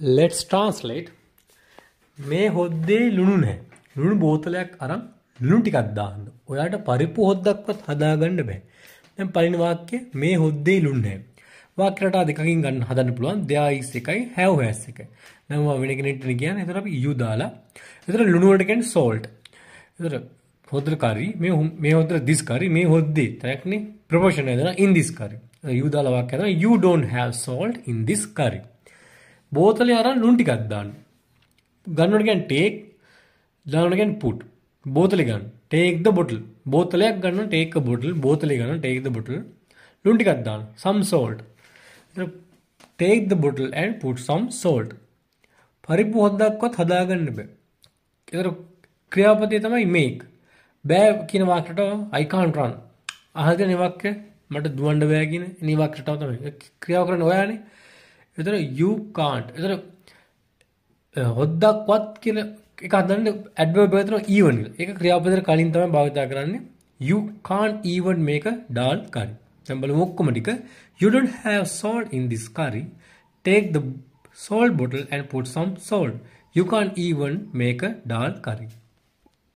let's translate මේ හොද්දේ ලුණු නැහැ. ලුණු බෝතලයක් අරන් ලුණු ටිකක් දාන්න. ඔයාට පරිප්පු හොද්දක්වත් හදාගන්න බෑ. දැන් පළවෙනි වාක්‍යය මේ හොද්දේ ලුණු නැහැ. වාක්‍ය රටා දෙකකින් ගන්න හදන්න පුළුවන්. there is එකයි have has එකයි. දැන් මම වෙන කෙනෙක්ට කියන්නේ ඒතර අපි you දාලා. ඒතර ලුණු වලට කියන්නේ salt. ඒතර හොද්දර curry මේ මේ හොද්දර this curry මේ හොද්දේ තරක්නේ proportion එකද in this curry. you දාලා වාක්‍ය තමයි you don't have salt in this curry. බෝතලේ අරන් ලුණු ටිකක් දාන්න. ගන්නකොට කියන්නේ ටේක් දානකොට කියන්නේ පුට්. බෝතලේ ගන්න. Take the bottle. බෝතලයක් ගන්න ටේක් අ බොටල්. බෝතලේ ගන්න ටේක් ද බොටල්. ලුණු ටිකක් දාන්න. some salt. Take the bottle and put some salt. පරිප්පු හොද්දක්වත් හදාගන්න බෑ. ඒතර ක්‍රියාපදේ තමයි make. බෑ කියන වාක්‍යයට I can't run. අහගෙන ඉවක්ක මට දුවන්න බෑ කියන නිවක්කටව තමයි. ක්‍රියාව කරන්න ඔයානේ. එතන you can't. එතන හොද්දක්වත් කියන එක හදන්න ඇඩ්වර්බ් එකේ තියෙන even කියලා. ඒක ක්‍රියාපදයට කලින් තමයි භාවිත කරන්නේ. You can't even make a dal curry. දැන් බලමු ඔක්කොම ටික. You don't have salt in this curry. Take the salt bottle and put some salt. You can't even make a dal curry.